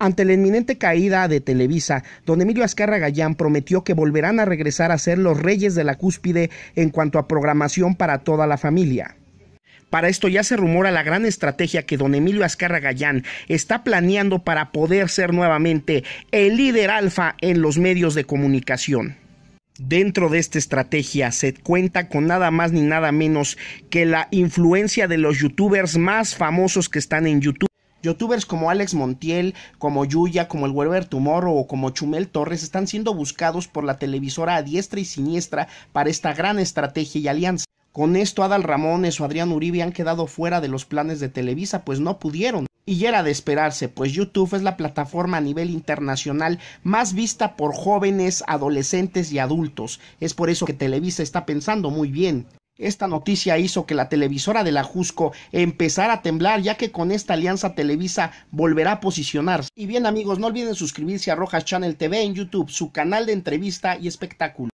Ante la inminente caída de Televisa, don Emilio Azcarra Gallán prometió que volverán a regresar a ser los reyes de la cúspide en cuanto a programación para toda la familia. Para esto ya se rumora la gran estrategia que don Emilio Azcarra Gallán está planeando para poder ser nuevamente el líder alfa en los medios de comunicación. Dentro de esta estrategia se cuenta con nada más ni nada menos que la influencia de los youtubers más famosos que están en YouTube. Youtubers como Alex Montiel, como Yuya, como el Werber Tomorrow o como Chumel Torres están siendo buscados por la televisora a diestra y siniestra para esta gran estrategia y alianza. Con esto Adal Ramones o Adrián Uribe han quedado fuera de los planes de Televisa, pues no pudieron. Y era de esperarse, pues YouTube es la plataforma a nivel internacional más vista por jóvenes, adolescentes y adultos. Es por eso que Televisa está pensando muy bien. Esta noticia hizo que la televisora de la Jusco empezara a temblar, ya que con esta alianza Televisa volverá a posicionarse. Y bien amigos, no olviden suscribirse a Rojas Channel TV en YouTube, su canal de entrevista y espectáculo.